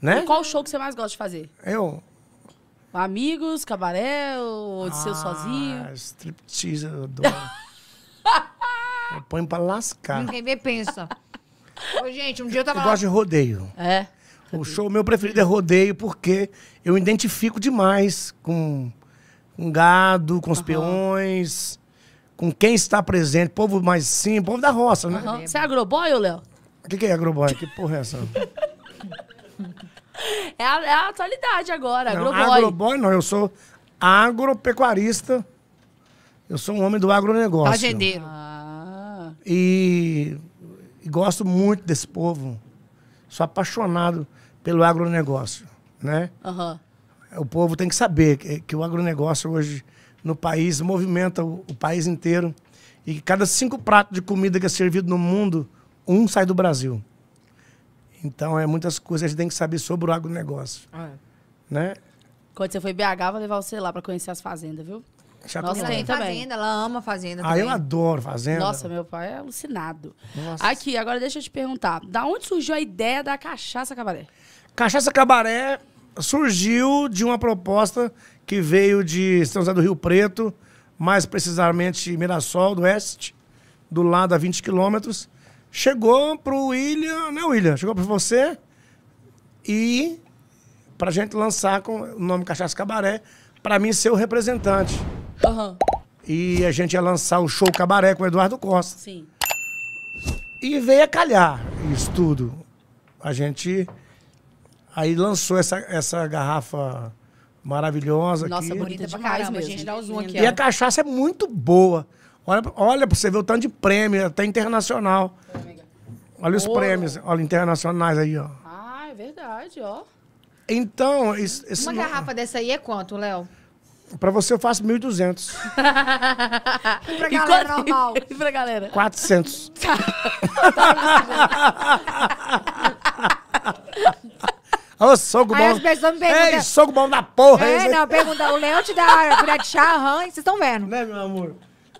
Né? E qual show que você mais gosta de fazer? Eu. Amigos, cabaré, ou de ah, seu sozinho? Striptease, eu adoro. eu ponho pra lascar. Ninguém vê, pensa. Ô, gente, um dia eu tava. Eu gosto de rodeio. É. O show meu preferido é rodeio porque eu identifico demais com, com gado, com os uhum. peões, com quem está presente, povo mais sim, povo da roça, né? Uhum. Você é agroboy, Léo? O que, que é agroboy? Que porra é essa? É a, é a atualidade agora, agroboy. Agroboy não, eu sou agropecuarista. Eu sou um homem do agronegócio. Fazendeiro. Ah. E, e gosto muito desse povo. Sou apaixonado pelo agronegócio, né? Uhum. O povo tem que saber que, que o agronegócio hoje no país movimenta o, o país inteiro. E cada cinco pratos de comida que é servido no mundo, um sai do Brasil. Então, é muitas coisas que a gente tem que saber sobre o agronegócio. Ah, é. Né? Quando você foi BH, vou levar você lá para conhecer as fazendas, viu? Nossa, ela tem também. fazenda, ela ama fazenda ah, também. eu adoro fazenda. Nossa, meu pai é alucinado. Nossa. Aqui, agora deixa eu te perguntar. Da onde surgiu a ideia da Cachaça Cabaré? Cachaça Cabaré surgiu de uma proposta que veio de São José do Rio Preto, mais precisamente Mirassol do Oeste, do lado a 20 quilômetros. Chegou pro William, né, William? Chegou para você e pra gente lançar com o nome Cachaça Cabaré, para mim ser o representante. Uhum. E a gente ia lançar o show Cabaré com o Eduardo Costa. Sim. E veio a calhar isso tudo. A gente aí lançou essa, essa garrafa maravilhosa Nossa, aqui. bonita pra caramba, a gente dá o zoom aqui. E ó. a cachaça é muito boa. Olha, olha você ver o tanto de prêmio, até internacional. Olha os prêmios, olha, internacionais aí, ó. Ah, é verdade, ó. Então, isso, esse Uma no- garrafa dessa aí é quanto, Léo? pra você eu faço 1.200, E pra galera normal. E pra galera. 400. Ô, sogro bom. as pessoas me perguntam- Ei, sogo bom da porra. É, não, pergunta. O Léo te dá a colher de chá, aham, vocês estão vendo. Né, meu amor?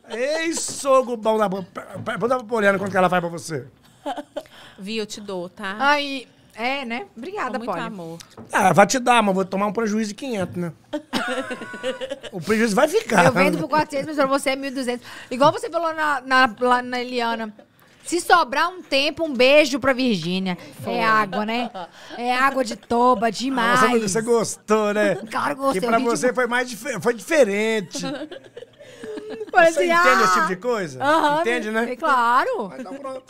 Ei, sogo bom da porra. Pergunta pra Poliana quanto que ela faz pra você. Vi, eu te dou, tá? Aí, é, né? Obrigada, pô muito Polly. amor. Ah, vai te dar, mas vou tomar um prejuízo de 500, né? o prejuízo vai ficar. Eu vendo por 400, mas pra você é 1.200. Igual você falou na, na, lá na Eliana. Se sobrar um tempo, um beijo pra Virgínia. É água, né? É água de toba, demais. Ah, você, você gostou, né? Claro, gostei. Que pra você foi, mais, dif- foi diferente. Você assim, entende ah, esse tipo de coisa? entende, né? É claro. Mas tá pronto.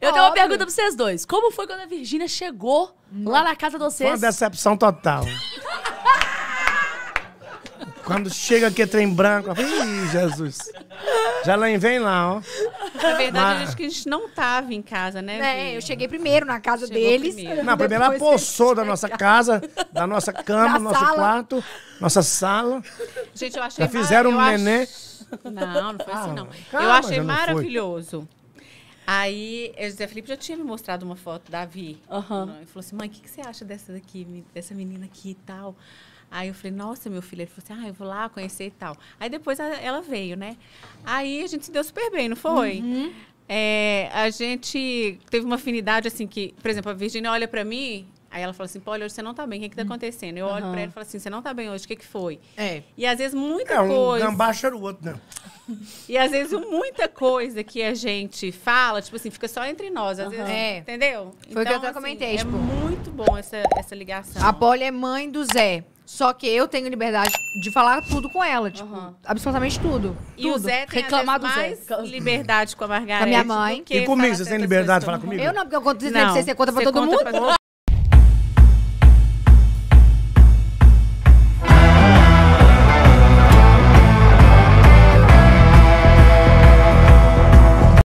Eu Óbvio. tenho uma pergunta pra vocês dois. Como foi quando a Virgínia chegou hum. lá na casa de vocês? Foi uma decepção total. Quando chega aqui trem branco, eu Ih, Jesus. Já vem lá, ó. Na verdade, Mas... acho que a gente não tava em casa, né? É, eu cheguei primeiro na casa Chegou deles. Primeiro. Não, primeiro ela poçou da nossa casa, da nossa cama, da nosso sala. quarto, nossa sala. Gente, eu achei Já fizeram mar... um neném. Não, não foi assim, não. Calma, eu achei maravilhoso. Aí, o José Felipe já tinha me mostrado uma foto da Vi. Uhum. Ele falou assim, mãe, o que, que, você acha dessa daqui, dessa menina aqui e tal? Aí eu falei, nossa, meu filho. Ele falou assim, ah, eu vou lá conhecer e tal. Aí depois ela veio, né? Aí a gente se deu super bem, não foi? Uhum. É, a gente teve uma afinidade, assim, que... Por exemplo, a Virginia olha para mim Aí ela fala assim, olha, hoje você não tá bem, o que que tá hum. acontecendo? Eu olho pra ela e falo assim, você não tá bem hoje, o que que foi? É. E às vezes muita é, um coisa... um gambá o outro, não. E às vezes muita coisa que a gente fala, tipo assim, fica só entre nós. Às uhum. vezes, é. Entendeu? Foi então, que eu então, assim, comentei. É tipo, muito bom essa, essa ligação. A Polly é mãe do Zé. Só que eu tenho liberdade de falar tudo com ela, tipo, uhum. absolutamente tudo. E tudo. o Zé tem Reclamar do mais Zé. liberdade com a Margarida. Com a minha mãe. E comigo, você tem liberdade de falar comigo? Eu não, porque eu conto não, você, você conta pra você todo conta mundo. Pra...